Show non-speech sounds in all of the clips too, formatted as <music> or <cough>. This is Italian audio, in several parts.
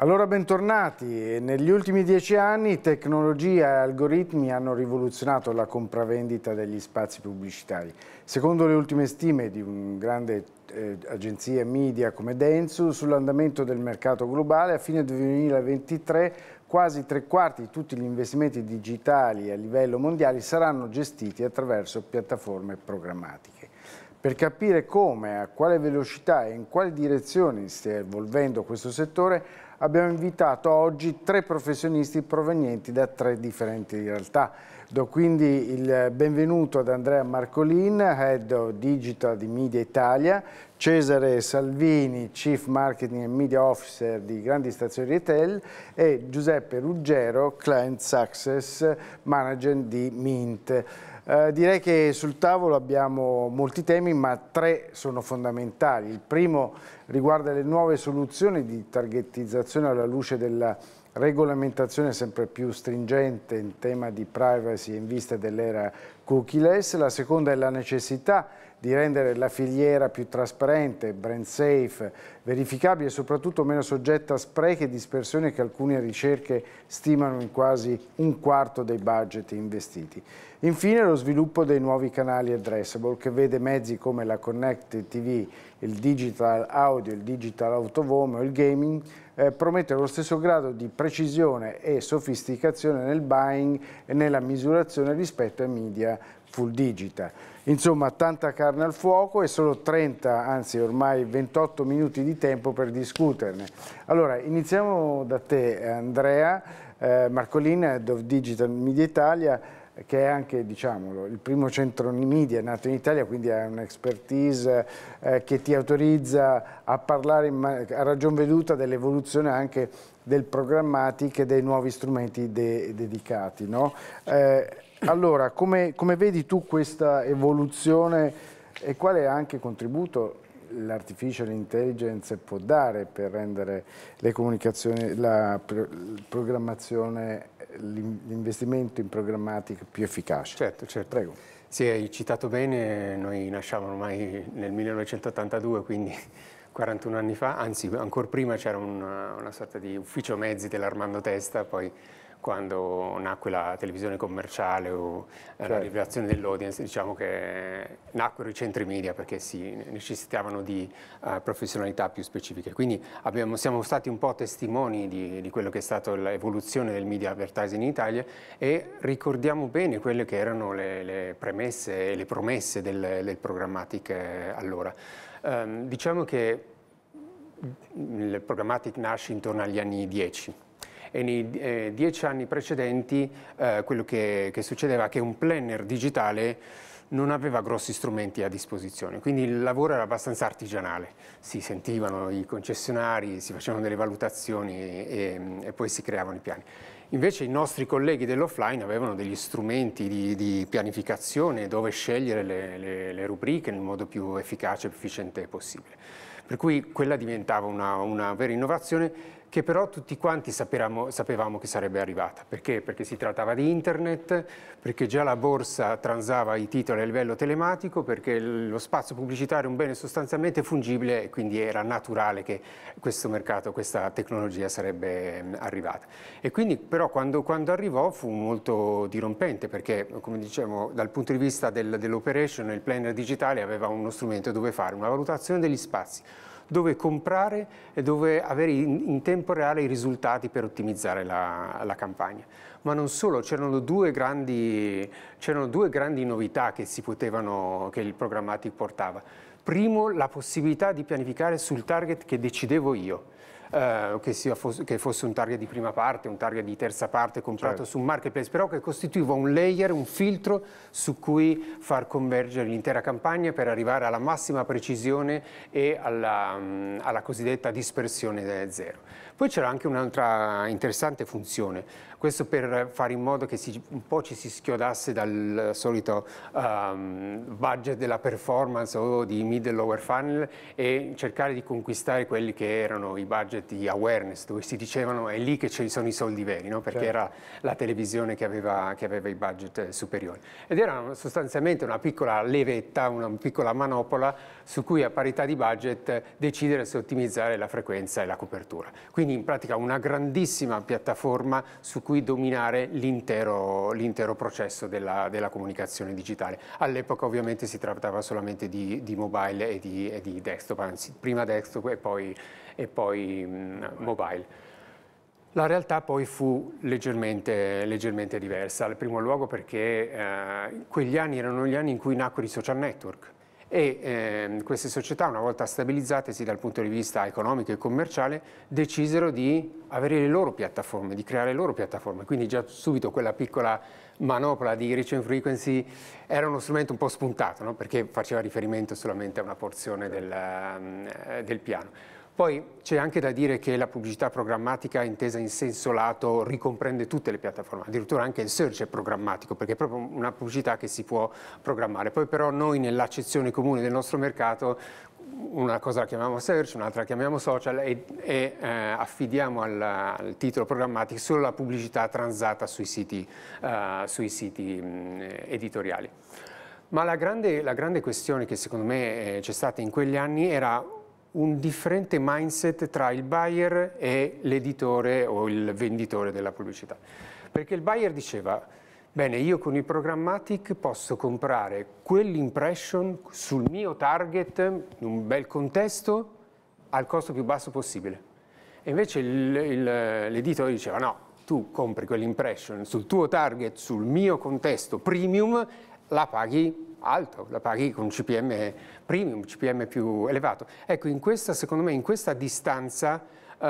Allora bentornati, negli ultimi dieci anni tecnologia e algoritmi hanno rivoluzionato la compravendita degli spazi pubblicitari. Secondo le ultime stime di un grande eh, agenzia media come Densu, sull'andamento del mercato globale a fine 2023 quasi tre quarti di tutti gli investimenti digitali a livello mondiale saranno gestiti attraverso piattaforme programmatiche. Per capire come, a quale velocità e in quale direzione si sta evolvendo questo settore abbiamo invitato oggi tre professionisti provenienti da tre differenti realtà. Do quindi il benvenuto ad Andrea Marcolin, Head of Digital di Media Italia, Cesare Salvini, Chief Marketing and Media Officer di Grandi Stazioni Retail e Giuseppe Ruggero, Client Success Manager di Mint. Eh, direi che sul tavolo abbiamo molti temi, ma tre sono fondamentali. Il primo riguarda le nuove soluzioni di targettizzazione alla luce della regolamentazione sempre più stringente in tema di privacy in vista dell'era cookie-less. La seconda è la necessità di rendere la filiera più trasparente, brand safe, verificabile e soprattutto meno soggetta a sprechi e dispersioni che alcune ricerche stimano in quasi un quarto dei budget investiti. Infine lo sviluppo dei nuovi canali addressable che vede mezzi come la Connected TV, il digital audio, il digital Autovome o il gaming eh, promettere lo stesso grado di precisione e sofisticazione nel buying e nella misurazione rispetto ai media full digita. Insomma, tanta carne al fuoco e solo 30, anzi ormai 28 minuti di tempo per discuterne. Allora, iniziamo da te Andrea, eh, Marcolina, Dove Digital Media Italia, che è anche diciamolo, il primo centro media nato in Italia, quindi ha un'expertise eh, che ti autorizza a parlare a ragion veduta dell'evoluzione anche del programmatic e dei nuovi strumenti de dedicati. No? Eh, allora, come, come vedi tu questa evoluzione e quale anche contributo l'artificial intelligence può dare per rendere le comunicazioni, la programmazione, l'investimento in programmatica più efficace. Certo, certo. Prego. Sì, hai citato bene, noi nasciamo ormai nel 1982, quindi 41 <laughs> anni fa, anzi ancora prima c'era una, una sorta di ufficio mezzi dell'Armando Testa, poi quando nacque la televisione commerciale o eh, certo. la rivelazione dell'audience, diciamo che nacquero i centri media perché si necessitavano di uh, professionalità più specifiche. Quindi abbiamo, siamo stati un po' testimoni di, di quello che è stata l'evoluzione del media advertising in Italia e ricordiamo bene quelle che erano le, le premesse e le promesse del, del programmatic eh, allora. Um, diciamo che il programmatic nasce intorno agli anni 10 e nei eh, dieci anni precedenti eh, quello che, che succedeva è che un planner digitale non aveva grossi strumenti a disposizione, quindi il lavoro era abbastanza artigianale, si sentivano i concessionari, si facevano delle valutazioni e, e poi si creavano i piani. Invece i nostri colleghi dell'offline avevano degli strumenti di, di pianificazione dove scegliere le, le, le, rubriche nel modo più efficace e efficiente possibile. Per cui quella diventava una, una vera innovazione che però tutti quanti sapevamo, sapevamo che sarebbe arrivata. Perché? Perché si trattava di internet, perché già la borsa transava i titoli a livello telematico, perché lo spazio pubblicitario è un bene sostanzialmente fungibile e quindi era naturale che questo mercato, questa tecnologia sarebbe mm, arrivata. E quindi però quando, quando arrivò fu molto dirompente perché, come dicevo, dal punto di vista del, dell'operation, il planner digitale aveva uno strumento dove fare una valutazione degli spazi, dove comprare e dove avere in, in tempo reale i risultati per ottimizzare la, la campagna. Ma non solo, c'erano due, due grandi, novità che, potevano, che il programmatic portava. Primo, la possibilità di pianificare sul target che decidevo io eh, che, sia, fosse, che, fosse, un target di prima parte, un target di terza parte comprato certo. su un marketplace, però che costituiva un layer, un filtro su cui far convergere l'intera campagna per arrivare alla massima precisione e alla, mm, alla cosiddetta dispersione zero. Poi c'era anche un'altra interessante funzione, questo per fare in modo che si, un po' ci si schiodasse dal solito um, budget della performance o di middle lower funnel e cercare di conquistare quelli che erano i budget budget di awareness dove si dicevano è lì che ci sono i soldi veri, no? perché certo. era la televisione che aveva, che aveva i budget eh, superiori. Ed era sostanzialmente una piccola levetta, una piccola manopola su cui a parità di budget decidere se ottimizzare la frequenza e la copertura. Quindi in pratica una grandissima piattaforma su cui dominare l'intero processo della, della, comunicazione digitale. All'epoca ovviamente si trattava solamente di, di mobile e di, e di desktop, anzi prima desktop e poi e poi mh, mm, mobile. La realtà poi fu leggermente, leggermente diversa, al primo luogo perché eh, quegli anni erano gli anni in cui nacquero i social network e eh, queste società una volta stabilizzatesi dal punto di vista economico e commerciale decisero di avere le loro piattaforme, di creare le loro piattaforme, quindi già subito quella piccola manopola di reach and Frequency era uno strumento un po' spuntato no? perché faceva riferimento solamente a una porzione del, mm, eh, del piano. Poi c'è anche da dire che la pubblicità programmatica intesa in senso lato ricomprende tutte le piattaforme, addirittura anche il search è programmatico perché è proprio una pubblicità che si può programmare. Poi però noi nell'accezione comune del nostro mercato una cosa la chiamiamo search, un'altra la chiamiamo social e, e eh, affidiamo al, al, titolo programmatico solo la pubblicità transata sui siti, uh, sui siti mh, editoriali. Ma la grande, la grande, questione che secondo me eh, c'è stata in quegli anni era un differente mindset tra il buyer e l'editore o il venditore della pubblicità. Perché il buyer diceva, bene, io con i programmatic posso comprare quell'impression sul mio target, in un bel contesto, al costo più basso possibile. E invece l'editore diceva, no, tu compri quell'impression sul tuo target, sul mio contesto premium, la paghi alto, la paghi con un CPM premium, un CPM più elevato. Ecco, in questa, secondo me, in questa distanza uh,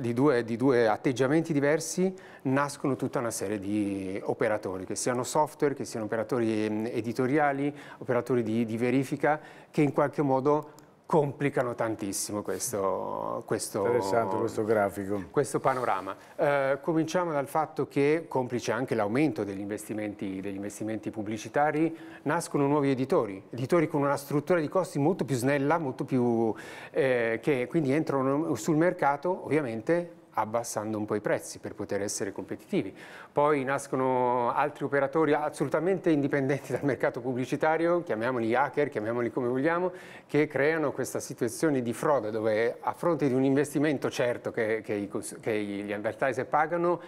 di, due, di, due, atteggiamenti diversi nascono tutta una serie di operatori, che siano software, che siano operatori mm, editoriali, operatori di, di verifica, che in qualche modo complicano tantissimo questo, questo, questo, questo panorama. Eh, cominciamo dal fatto che, complice anche l'aumento degli investimenti, degli investimenti pubblicitari, nascono nuovi editori, editori con una struttura di costi molto più snella, molto più, eh, che quindi entrano sul mercato ovviamente abbassando un po' i prezzi per poter essere competitivi. Poi nascono altri operatori assolutamente indipendenti <laughs> dal mercato pubblicitario, chiamiamoli hacker, chiamiamoli come vogliamo, che creano questa situazione di frode dove a fronte di un investimento certo che, che, i, che gli advertiser pagano,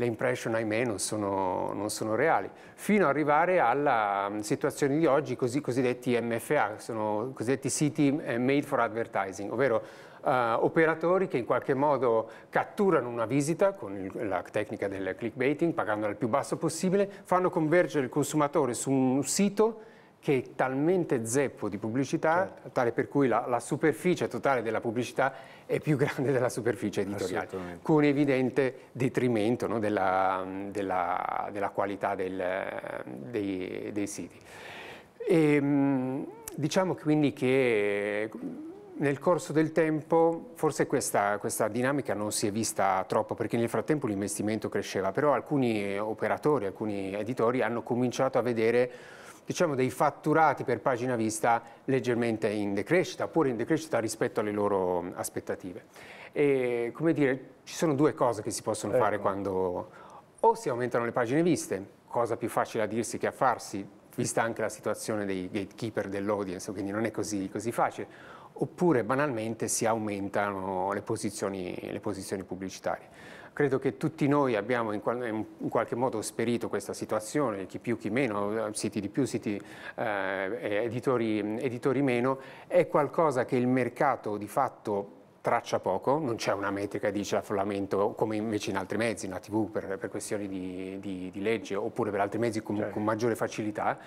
le impression ahimè non sono, non sono, reali, fino ad arrivare alla mm, situazione di oggi, così cosiddetti MFA, sono cosiddetti siti eh, made for advertising, ovvero eh, operatori che in qualche modo catturano una visita con il, la tecnica del clickbaiting, pagandola il più basso possibile, fanno convergere il consumatore su un sito che è talmente zeppo di pubblicità, certo. tale per cui la, la, superficie totale della pubblicità è più <laughs> grande della superficie editoriale, con evidente detrimento no, della, della, della, qualità del, dei, dei, siti. E, ehm, diciamo quindi che nel corso del tempo forse questa, questa, dinamica non si è vista troppo perché nel frattempo l'investimento cresceva, però alcuni operatori, alcuni editori hanno cominciato a vedere diciamo, dei fatturati per pagina vista leggermente in decrescita, oppure in decrescita rispetto alle loro aspettative. E, come dire, ci sono due cose che si possono eh. fare ecco. quando o si aumentano le pagine viste, cosa più facile a dirsi che a farsi, vista anche la situazione dei gatekeeper dell'audience, quindi non è così, così facile, oppure banalmente si aumentano le posizioni, le posizioni pubblicitarie. Credo che tutti noi abbiamo in, qualche modo sperito questa situazione, chi più chi meno, siti di più, siti eh, editori, editori meno, è qualcosa che il mercato di fatto traccia poco, non c'è una metrica che dice affollamento come invece in altri mezzi, in la TV per, per questioni di, di, di, legge oppure per altri mezzi con, certo. con maggiore facilità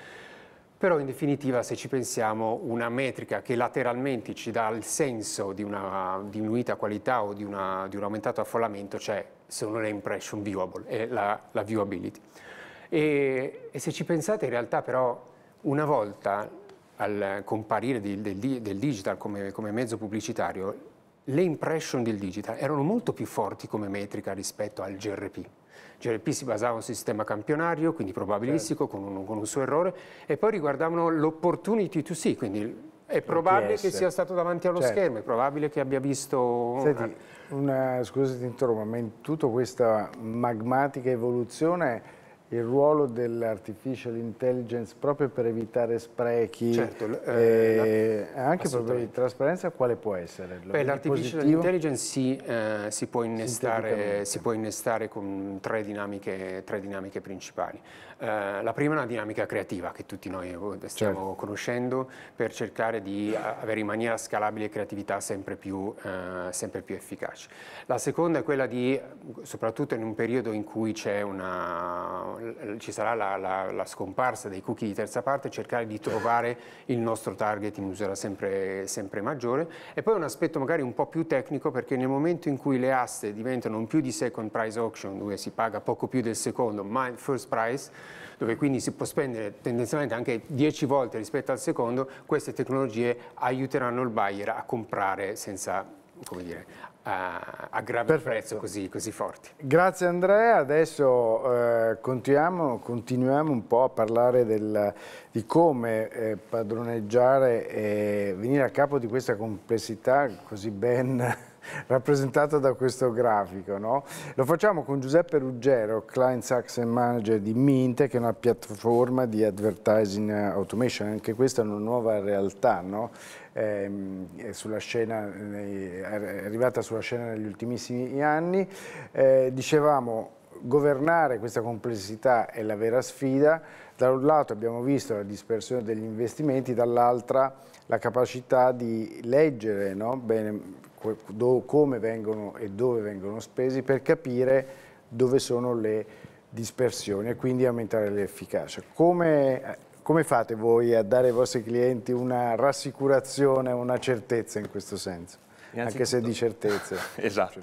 però in definitiva se ci pensiamo una metrica che lateralmente ci dà il senso di una diminuita qualità o di, una, di un aumentato affollamento cioè sono le impression viewable, è la, la viewability. E, e, se ci pensate in realtà però una volta al comparire di, del, del, digital come, come mezzo pubblicitario, le impression del digital erano molto più forti come metrica rispetto al GRP. GLP cioè, si basava su un sistema campionario, quindi probabilistico, certo. con, un, con un suo errore, e poi riguardavano l'opportunity to see, quindi è probabile che sia stato davanti allo certo. schermo, è probabile che abbia visto... Senti, una, scusa ti interrompo, ma in tutta questa magmatica evoluzione il ruolo dell'artificial intelligence proprio per evitare sprechi certo, eh, eh anche proprio di trasparenza quale può essere? l'artificial intelligence si, eh, si, può si, può innestare, con tre dinamiche, tre dinamiche principali. Eh, la prima è una dinamica creativa che tutti noi eh, stiamo certo. conoscendo per cercare di eh, avere in maniera scalabile creatività sempre più, sempre più efficaci. La seconda è quella di, soprattutto in un periodo in cui c'è una ci sarà la, la, la, scomparsa dei cookie di terza parte, cercare di trovare il nostro target in misura sempre, sempre maggiore. E poi un aspetto magari un po' più tecnico, perché nel momento in cui le aste diventano non più di second price auction, dove si paga poco più del secondo, ma first price, dove quindi si può spendere tendenzialmente anche 10 volte rispetto al secondo, queste tecnologie aiuteranno il buyer a comprare senza come dire, a, a grave prezzo così, così, forti. Grazie Andrea, adesso eh, continuiamo, continuiamo, un po' a parlare del, di come eh, padroneggiare e venire a capo di questa complessità così ben <laughs> rappresentato da questo grafico. No? Lo facciamo con Giuseppe Ruggero, Client Success Manager di Mint, che è una piattaforma di advertising eh, automation, anche questa è una nuova realtà. No? Ehm, sulla scena, è arrivata sulla scena negli ultimissimi anni. Eh, dicevamo, governare questa complessità è la vera sfida. Da un lato abbiamo visto la dispersione degli investimenti, dall'altra la capacità di leggere no? Bene, come vengono e dove vengono spesi per capire dove sono le dispersioni e quindi aumentare l'efficacia. Come, come fate voi a dare ai vostri clienti una rassicurazione, una certezza in questo senso? Anche se di certezze. <laughs> esatto.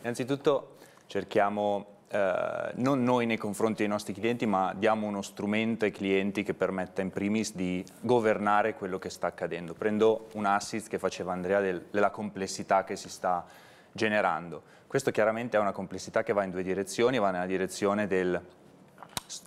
Innanzitutto cerchiamo eh, non noi nei confronti dei nostri clienti, ma diamo uno strumento ai clienti che permetta in primis di governare quello che sta accadendo. Prendo un assist che faceva Andrea del, della complessità che si sta generando. Questo chiaramente è una complessità che va in due direzioni, va nella direzione del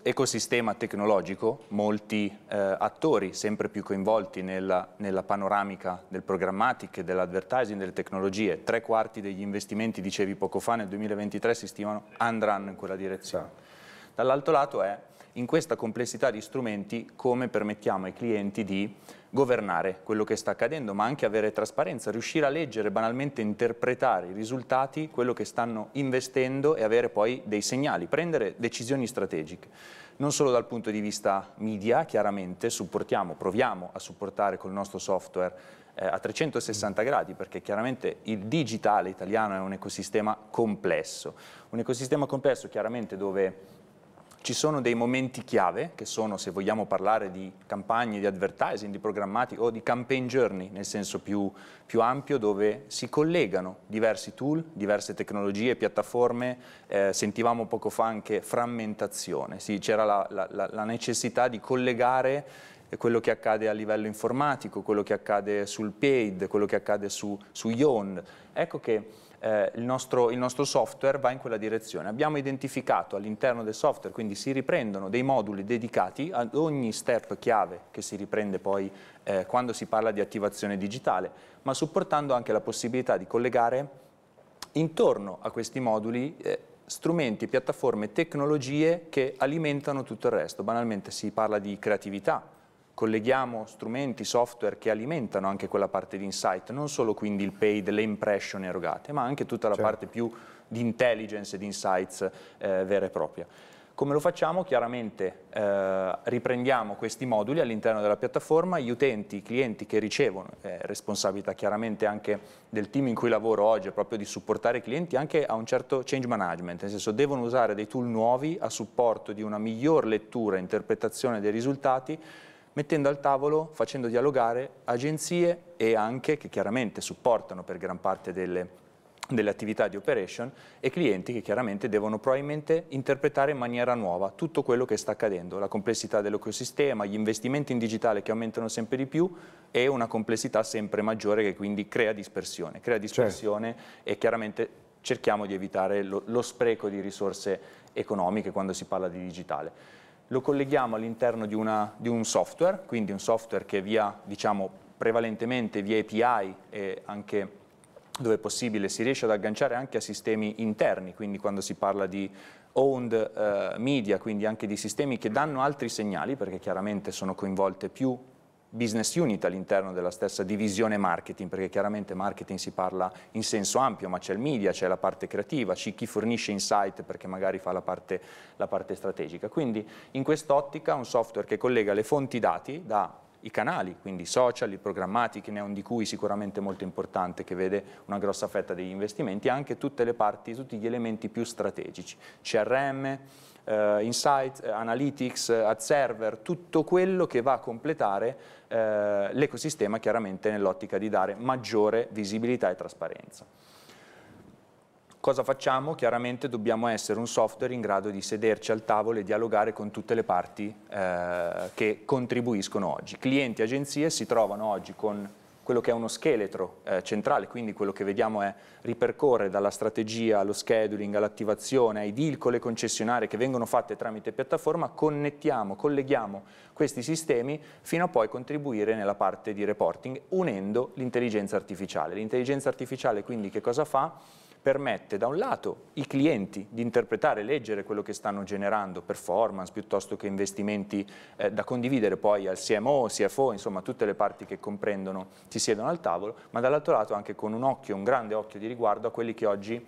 ecosistema tecnologico, molti eh, attori sempre più coinvolti nella, nella panoramica del programmatic, dell'advertising, delle tecnologie. Tre quarti degli investimenti, dicevi poco fa, nel 2023 si stimano andranno in quella direzione. Dall'altro lato è in questa complessità di strumenti come permettiamo ai clienti di governare quello che sta accadendo, ma anche avere trasparenza, riuscire a leggere, banalmente interpretare i risultati, quello che stanno investendo e avere poi dei segnali, prendere decisioni strategiche. Non solo dal punto di vista media, chiaramente supportiamo, proviamo a supportare col nostro software eh, a 360 mm. gradi, perché chiaramente il digitale italiano è un ecosistema complesso, un ecosistema complesso chiaramente dove ci sono dei momenti chiave, che sono, se vogliamo parlare di campagne, di advertising, di programmati o di campaign journey, nel senso più, più ampio, dove si collegano diversi tool, diverse tecnologie, piattaforme. Eh, sentivamo poco fa anche frammentazione, sì, c'era la, la, la necessità di collegare quello che accade a livello informatico, quello che accade sul paid, quello che accade su, su Yon. Ecco che eh, il, nostro, il nostro software va in quella direzione. Abbiamo identificato all'interno del software, quindi si riprendono dei moduli dedicati ad ogni step chiave che si riprende poi eh, quando si parla di attivazione digitale, ma supportando anche la possibilità di collegare intorno a questi moduli eh, strumenti, piattaforme, tecnologie che alimentano tutto il resto. Banalmente si parla di creatività, colleghiamo strumenti, software che alimentano anche quella parte di insight, non solo quindi il paid, le impression erogate, ma anche tutta la certo. parte più di intelligence e di insights eh, vera e propria. Come lo facciamo? Chiaramente eh, riprendiamo questi moduli all'interno della piattaforma, gli utenti, i clienti che ricevono, eh, responsabilità chiaramente anche del team in cui lavoro oggi, è proprio di supportare i clienti anche a un certo change management, nel senso devono usare dei tool nuovi a supporto di una miglior lettura e interpretazione dei risultati mettendo al tavolo, facendo dialogare agenzie e anche, che chiaramente supportano per gran parte delle, delle attività di operation e clienti che chiaramente devono probabilmente interpretare in maniera nuova tutto quello che sta accadendo, la complessità dell'ecosistema, gli investimenti in digitale che aumentano sempre di più e una complessità sempre maggiore che quindi crea dispersione, crea certo. dispersione certo. e chiaramente cerchiamo di evitare lo, lo spreco di risorse economiche quando si parla di digitale lo colleghiamo all'interno di, di, un software, quindi un software che via, diciamo, prevalentemente via API e anche dove è possibile si riesce ad agganciare anche a sistemi interni, quindi quando si parla di owned eh, media, quindi anche di sistemi che danno altri segnali, perché chiaramente sono coinvolte più business unit all'interno della stessa divisione marketing, perché chiaramente marketing si parla in senso ampio, ma c'è il media, c'è la parte creativa, c'è chi fornisce insight perché magari fa la parte, la parte strategica. Quindi in quest'ottica un software che collega le fonti dati da i canali, quindi i social, i programmati, che ne è un di cui sicuramente molto importante che vede una grossa fetta degli investimenti, e anche tutte le parti, tutti gli elementi più strategici, CRM, eh, Insight, eh, Analytics, eh, Ad Server, tutto quello che va a completare eh, l'ecosistema chiaramente nell'ottica di dare maggiore visibilità e trasparenza. Cosa facciamo? Chiaramente dobbiamo essere un software in grado di sederci al tavolo e dialogare con tutte le parti eh, che contribuiscono oggi. Clienti e agenzie si trovano oggi con quello che è uno scheletro eh, centrale, quindi quello che vediamo è ripercorrere dalla strategia allo scheduling, all'attivazione, ai deal con le concessionarie che vengono fatte tramite piattaforma, connettiamo, colleghiamo questi sistemi fino a poi contribuire nella parte di reporting unendo l'intelligenza artificiale. L'intelligenza artificiale quindi che cosa fa? permette da un lato i clienti di interpretare e leggere quello che stanno generando, performance piuttosto che investimenti eh, da condividere poi al CMO, CFO, insomma tutte le parti che comprendono si siedono al tavolo, ma dall'altro lato anche con un occhio, un grande occhio di riguardo a quelli che oggi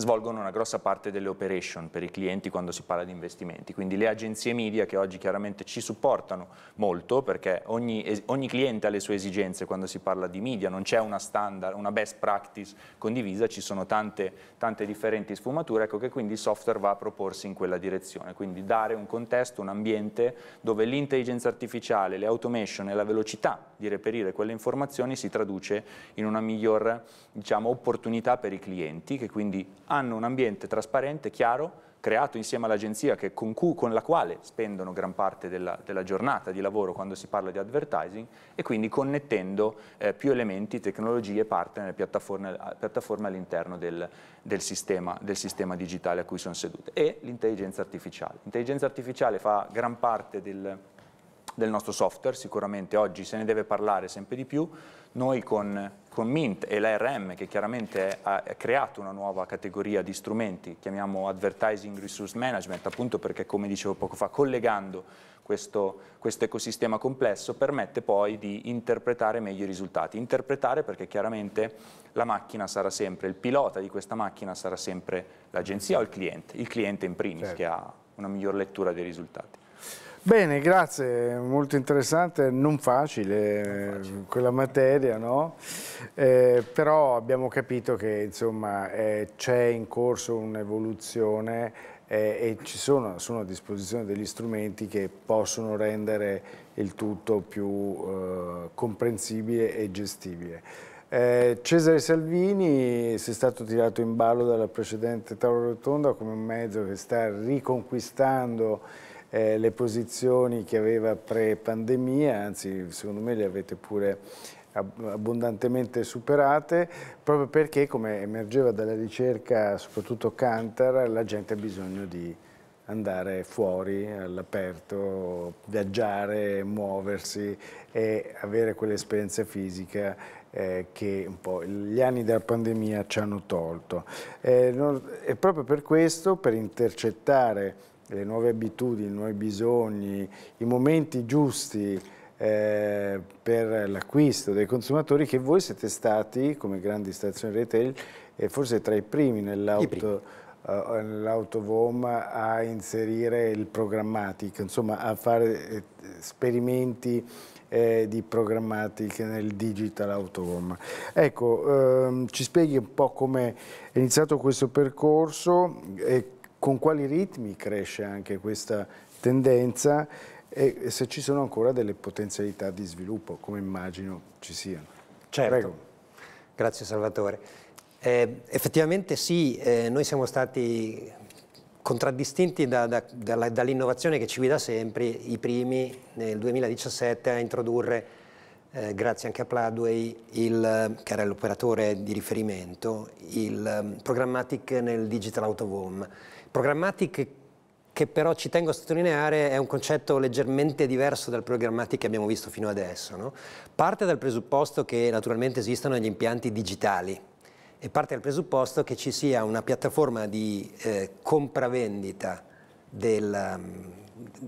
svolgono una grossa parte delle operation per i clienti quando si parla di investimenti. Quindi le agenzie media che oggi chiaramente ci supportano molto perché ogni, ogni cliente ha le sue esigenze quando si parla di media, non c'è una standard, una best practice condivisa, ci sono tante, tante differenti sfumature, ecco che quindi il software va a proporsi in quella direzione, quindi dare un contesto, un ambiente dove l'intelligenza artificiale, le automation e la velocità di reperire quelle informazioni si traduce in una miglior diciamo, opportunità per i clienti che quindi hanno un ambiente trasparente, chiaro, creato insieme all'agenzia con, con, la quale spendono gran parte della, della, giornata di lavoro quando si parla di advertising e quindi connettendo eh, più elementi, tecnologie, partner piattaforme, piattaforme all'interno del, del, sistema, del, sistema, digitale a cui sono sedute e l'intelligenza artificiale. L'intelligenza artificiale fa gran parte del, del nostro software, sicuramente oggi se ne deve parlare sempre di più, noi con, con Mint e l'ARM, che chiaramente ha creato una nuova categoria di strumenti, chiamiamo Advertising Resource Management, appunto perché, come dicevo poco fa, collegando questo, questo ecosistema complesso permette poi di interpretare meglio i risultati. Interpretare perché chiaramente la macchina sarà sempre, il pilota di questa macchina sarà sempre l'agenzia o il cliente, il cliente in primis certo. che ha una miglior lettura dei risultati. Bene, grazie, molto interessante, non facile, non facile. quella materia, no? Eh, però abbiamo capito che eh, c'è in corso un'evoluzione eh, e ci sono, sono, a disposizione degli strumenti che possono rendere il tutto più eh, comprensibile e gestibile. Eh, Cesare Salvini si è stato tirato in ballo dalla precedente tavola rotonda come un mezzo che sta riconquistando eh, le posizioni che aveva pre-pandemia, anzi secondo me le avete pure abbondantemente superate, proprio perché, come emergeva dalla ricerca, soprattutto Cantar, la gente ha bisogno di andare fuori all'aperto, viaggiare, muoversi e avere quell'esperienza fisica eh, che un po' gli anni della pandemia ci hanno tolto. Eh, non, e proprio per questo, per intercettare le nuove abitudini, i nuovi bisogni, i momenti giusti eh, per l'acquisto dei consumatori che voi siete stati, come grandi stazioni retail, eh, forse tra i primi nell'auto eh, l'autovom a inserire il programmatic, insomma a fare eh, sperimenti eh, di programmatic nel digital autovom. Ecco, ehm, ci spieghi un po' come è iniziato questo percorso e con quali ritmi cresce anche questa tendenza e se ci sono ancora delle potenzialità di sviluppo, come immagino ci siano. Certo. Prego. Grazie Salvatore. Eh, effettivamente sì, eh, noi siamo stati contraddistinti da, da, da, dall'innovazione che ci guida sempre, i primi nel 2017 a introdurre, eh, grazie anche a Pladway, il, che era l'operatore di riferimento, il um, Programmatic nel Digital Out of Home Programmatic che però ci tengo a sottolineare è un concetto leggermente diverso dal programmatic che abbiamo visto fino adesso. No? Parte dal presupposto che naturalmente esistano gli impianti digitali e parte dal presupposto che ci sia una piattaforma di eh, compravendita del, mm,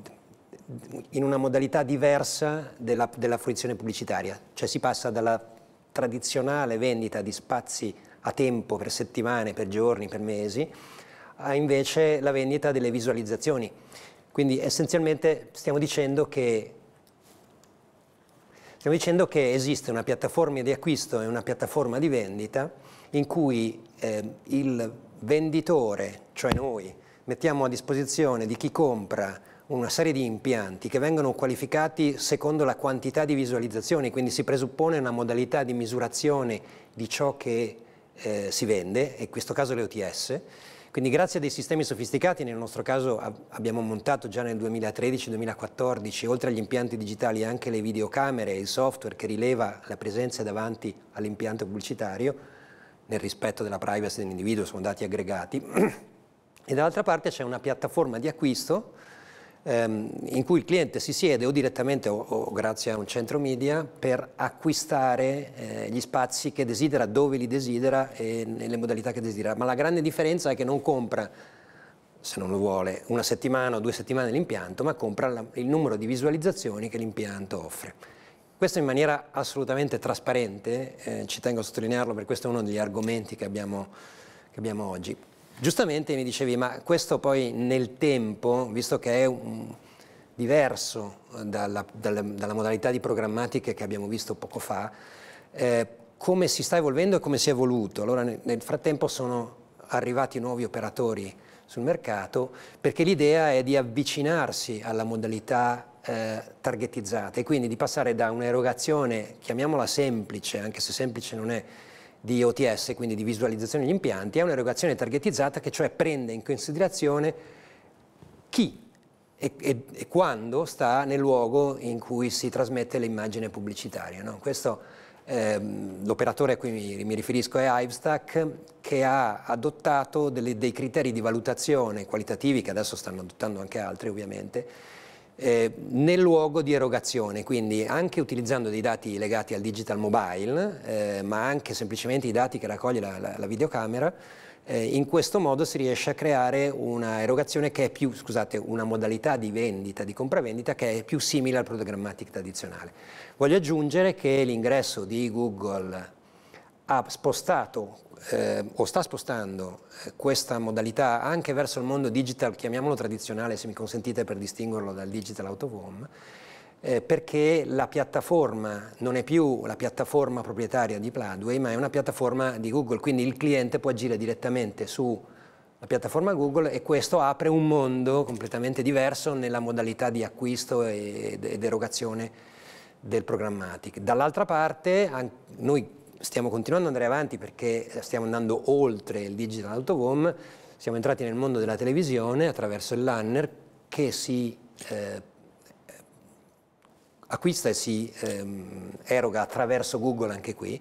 in una modalità diversa della, della fruizione pubblicitaria, cioè si passa dalla tradizionale vendita di spazi a tempo per settimane, per giorni, per mesi, ha invece la vendita delle visualizzazioni. Quindi essenzialmente stiamo dicendo che, stiamo dicendo che esiste una piattaforma di acquisto e una piattaforma di vendita in cui eh, il venditore, cioè noi, mettiamo a disposizione di chi compra una serie di impianti che vengono qualificati secondo la quantità di visualizzazioni, quindi si presuppone una modalità di misurazione di ciò che eh, si vende, in questo caso le OTS, quindi grazie a dei sistemi sofisticati, nel nostro caso abbiamo montato già nel 2013-2014, oltre agli impianti digitali anche le videocamere e il software che rileva la presenza davanti all'impianto pubblicitario, nel rispetto della privacy dell'individuo, sono dati aggregati. <clears throat> E dall'altra parte c'è una piattaforma di acquisto ehm, in cui il cliente si siede o direttamente o, o grazie a un centro media per acquistare eh, gli spazi che desidera, dove li desidera e nelle modalità che desidera. Ma la grande differenza è che non compra, se non lo vuole, una settimana o due settimane l'impianto, ma compra la, il numero di visualizzazioni che l'impianto offre. Questo in maniera assolutamente trasparente, eh, ci tengo a sottolinearlo perché questo è uno degli argomenti che abbiamo, che abbiamo oggi. Giustamente mi dicevi, ma questo poi nel tempo, visto che è un, diverso eh, dalla, dalla, dalla, modalità di programmatica che abbiamo visto poco fa, eh, come si sta evolvendo e come si è evoluto? Allora nel frattempo sono arrivati nuovi operatori sul mercato perché l'idea è di avvicinarsi alla modalità eh, targetizzata e quindi di passare da un'erogazione, chiamiamola semplice, anche se semplice non è, di OTS, quindi di visualizzazione degli impianti, è un'erogazione targetizzata che cioè prende in considerazione chi e, e, e, quando sta nel luogo in cui si trasmette l'immagine pubblicitaria. No? Ehm, l'operatore a cui mi, mi, riferisco è Ivestack, che ha adottato delle, dei criteri di valutazione qualitativi, che adesso stanno adottando anche altri ovviamente, eh, nel luogo di erogazione, quindi anche utilizzando dei dati legati al digital mobile, eh, ma anche semplicemente i dati che raccoglie la, la, la videocamera, eh, in questo modo si riesce a creare una erogazione che è più, scusate, una modalità di vendita, di compravendita che è più simile al programmatic tradizionale. Voglio aggiungere che l'ingresso di Google ha spostato eh, o sta spostando eh, questa modalità anche verso il mondo digital, chiamiamolo tradizionale se mi consentite per distinguerlo dal digital out of home, eh, perché la piattaforma non è più la piattaforma proprietaria di Pladway, ma è una piattaforma di Google, quindi il cliente può agire direttamente sulla piattaforma Google e questo apre un mondo completamente diverso nella modalità di acquisto ed erogazione del programmatic. Dall'altra parte noi stiamo continuando ad andare avanti perché eh, stiamo andando oltre il digital out siamo entrati nel mondo della televisione attraverso il LANNER che si eh, acquista e si ehm, eroga attraverso Google anche qui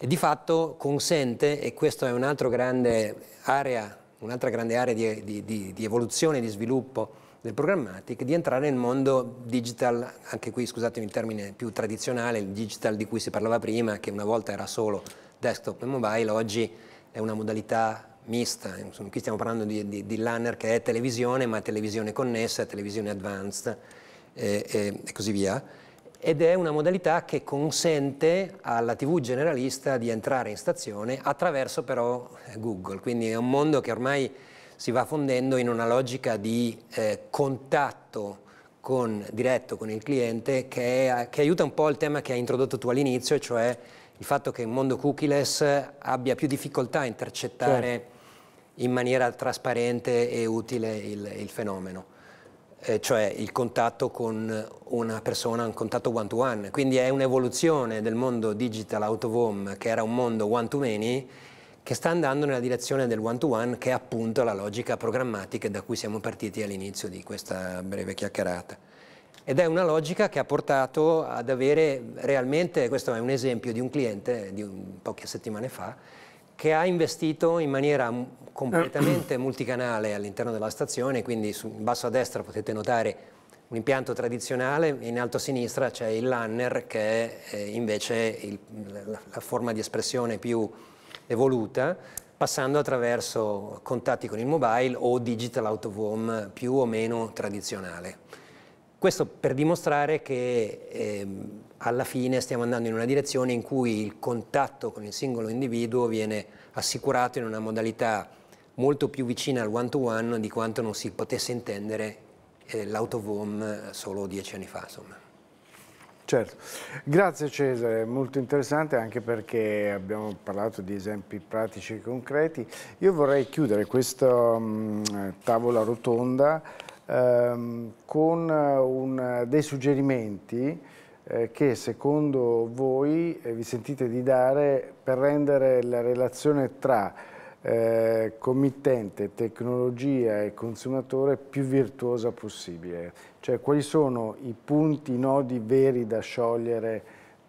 e di fatto consente, e questa è un'altra grande area, un'altra grande area di, di, di, di evoluzione e di sviluppo del programmatic, di entrare nel mondo digital, anche qui scusatemi il termine più tradizionale, il digital di cui si parlava prima, che una volta era solo desktop e mobile, oggi è una modalità mista, Insomma, qui stiamo parlando di, di, di LANER che è televisione, ma televisione connessa, televisione advanced e, e, e così via ed è una modalità che consente alla TV generalista di entrare in stazione attraverso però Google, quindi è un mondo che ormai si va fondendo in una logica di eh, contatto con, diretto con il cliente che, è, che, aiuta un po' il tema che hai introdotto tu all'inizio, cioè il fatto che il mondo cookieless abbia più difficoltà a intercettare certo. in maniera trasparente e utile il, il fenomeno. Eh, cioè il contatto con una persona, un contatto one to one. Quindi è un'evoluzione del mondo digital out of home, che era un mondo one to many, che sta andando nella direzione del one-to-one, che è appunto la logica programmatica da cui siamo partiti all'inizio di questa breve chiacchierata. Ed è una logica che ha portato ad avere realmente, questo è un esempio di un cliente di un, poche settimane fa, che ha investito in maniera completamente <clears throat> multicanale all'interno della stazione, quindi in basso a destra potete notare un impianto tradizionale, in alto a sinistra c'è il lanner che è eh, invece il, la, la forma di espressione più evoluta, passando attraverso contatti con il mobile o digital out of home più o meno tradizionale. Questo per dimostrare che eh, alla fine stiamo andando in una direzione in cui il contatto con il singolo individuo viene assicurato in una modalità molto più vicina al one-to-one di quanto non si potesse intendere eh, l'out of home solo dieci anni fa. Insomma. Certo, grazie Cesare, molto interessante anche perché abbiamo parlato di esempi pratici e concreti. Io vorrei chiudere questa um, mm, tavola rotonda um, con eh, un, dei suggerimenti eh, che secondo voi eh, vi sentite di dare per rendere la relazione tra eh, committente, tecnologia e consumatore più virtuosa possibile. Cioè quali sono i punti, i nodi veri da sciogliere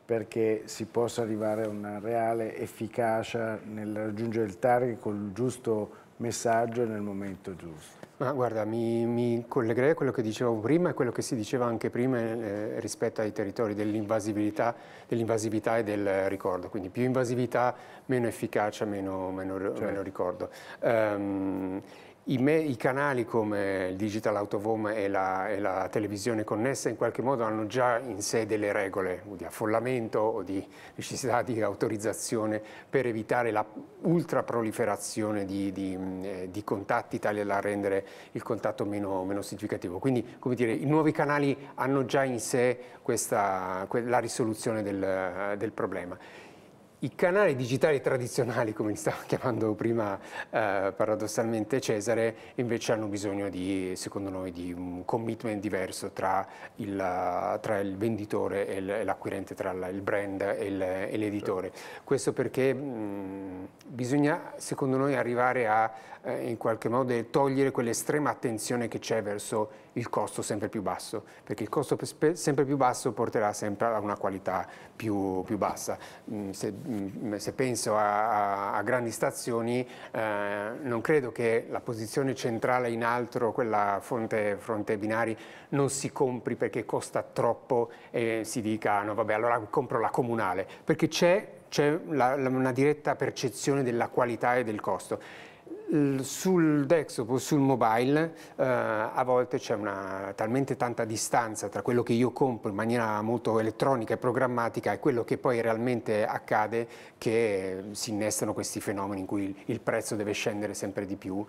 perché si possa arrivare a una reale efficacia nel raggiungere il target con il giusto messaggio nel momento giusto. Ma guarda, mi, mi, collegherei a quello che dicevo prima e quello che si diceva anche prima eh, rispetto ai territori dell'invasività dell e del ricordo, quindi più invasività, meno efficacia, meno, meno, certo. meno ricordo. Um, i, me, I, canali come il Digital Out of Home e la, e la, televisione connessa in qualche modo hanno già in sé delle regole di affollamento o di necessità di autorizzazione per evitare la ultra proliferazione di, di, mm, eh, di contatti tali da rendere il contatto meno, meno, significativo. Quindi come dire, i nuovi canali hanno già in sé questa, la risoluzione del, del problema i canali digitali tradizionali, come li stava <laughs> chiamando prima eh, paradossalmente Cesare, invece hanno bisogno di, secondo noi, di un commitment diverso tra il, tra il venditore e l'acquirente, tra il brand e l'editore. Certo. Questo perché mh, mm, bisogna, secondo noi, arrivare a, eh, in qualche modo, togliere quell'estrema attenzione che c'è verso il costo sempre più basso, perché il costo sempre più basso porterà sempre a una qualità più, più bassa. Mm, se, Mm, se penso a, a grandi stazioni, eh, non credo che la posizione centrale in altro, quella fronte, fronte binari, non si compri perché costa troppo e si dica ah, no vabbè allora compro la comunale, perché c'è una diretta percezione della qualità e del costo sul desktop o sul mobile eh, a volte c'è talmente tanta distanza tra quello che io compro in maniera molto elettronica e programmatica e quello che poi realmente accade che si innestano questi fenomeni in cui il prezzo deve scendere sempre di più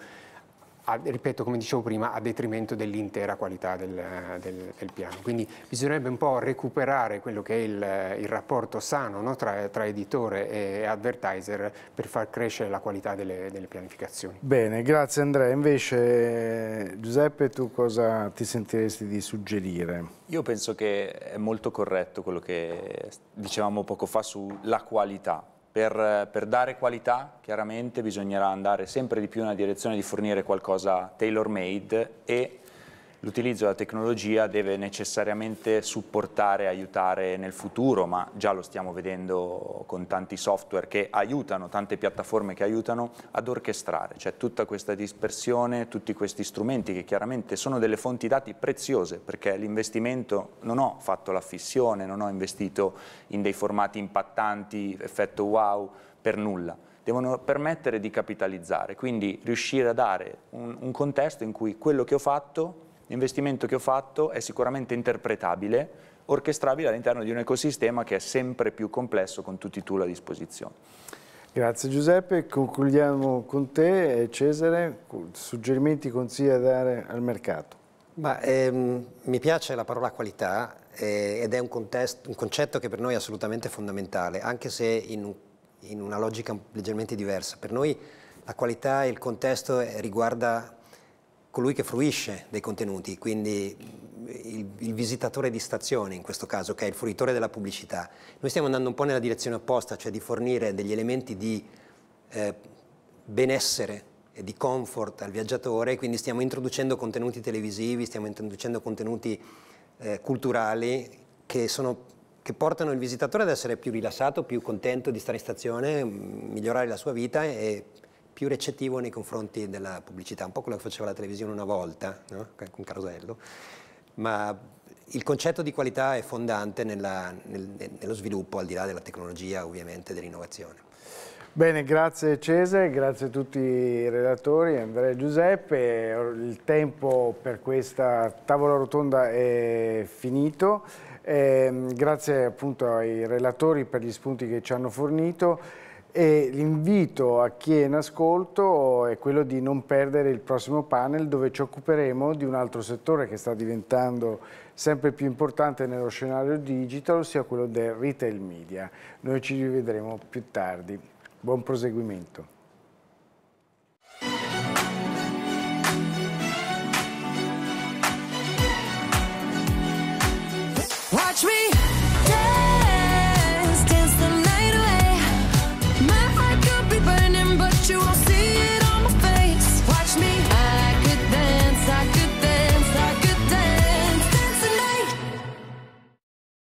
a, ripeto come dicevo prima, a detrimento dell'intera qualità del, del, del, piano. Quindi bisognerebbe un po' recuperare quello che è il, il rapporto sano no? tra, tra, editore e advertiser per far crescere la qualità delle, delle pianificazioni. Bene, grazie Andrea. Invece Giuseppe tu cosa ti sentiresti di suggerire? Io penso che è molto corretto quello che dicevamo poco fa sulla qualità per, per, dare qualità chiaramente bisognerà andare sempre di più nella direzione di fornire qualcosa tailor made e l'utilizzo della tecnologia deve necessariamente supportare, aiutare nel futuro, ma già lo stiamo vedendo con tanti software che aiutano, tante piattaforme che aiutano ad orchestrare, cioè tutta questa dispersione, tutti questi strumenti che chiaramente sono delle fonti dati preziose, perché l'investimento, non ho fatto la fissione, non ho investito in dei formati impattanti, effetto wow, per nulla devono permettere di capitalizzare, quindi riuscire a dare un, un, contesto in cui quello che ho fatto l'investimento che ho fatto è sicuramente interpretabile, orchestrabile all'interno di un ecosistema che è sempre più complesso con tutti i tool a disposizione. Grazie Giuseppe, concludiamo con te Cesare, suggerimenti consigli da dare al mercato? Ma, ehm, mi piace la parola qualità eh, ed è un, contesto, un, concetto che per noi è assolutamente fondamentale, anche se in, in una logica leggermente diversa. Per noi la qualità e il contesto eh, riguarda colui che fruisce dei contenuti, quindi mm, il, il, visitatore di stazione in questo caso, che è il fruitore della pubblicità. Noi stiamo andando un po' nella direzione opposta, cioè di fornire degli elementi di eh, benessere e di comfort al viaggiatore, quindi stiamo introducendo contenuti televisivi, stiamo introducendo contenuti eh, culturali che, sono, che portano il visitatore ad essere più rilassato, più contento di stare in stazione, mm, migliorare la sua vita e più recettivo nei confronti della pubblicità, un po' quello che faceva la televisione una volta, no? con Carosello, ma il concetto di qualità è fondante nella, nel, nello sviluppo, al di là della tecnologia ovviamente, dell'innovazione. Bene, grazie Cesare, grazie a tutti i relatori, Andrea e Giuseppe. Il tempo per questa tavola rotonda è finito. Eh, grazie appunto ai relatori per gli spunti che ci hanno fornito e l'invito a chi è in ascolto è quello di non perdere il prossimo panel dove ci occuperemo di un altro settore che sta diventando sempre più importante nello scenario digital, ossia quello del retail media. Noi ci rivedremo più tardi. Buon proseguimento.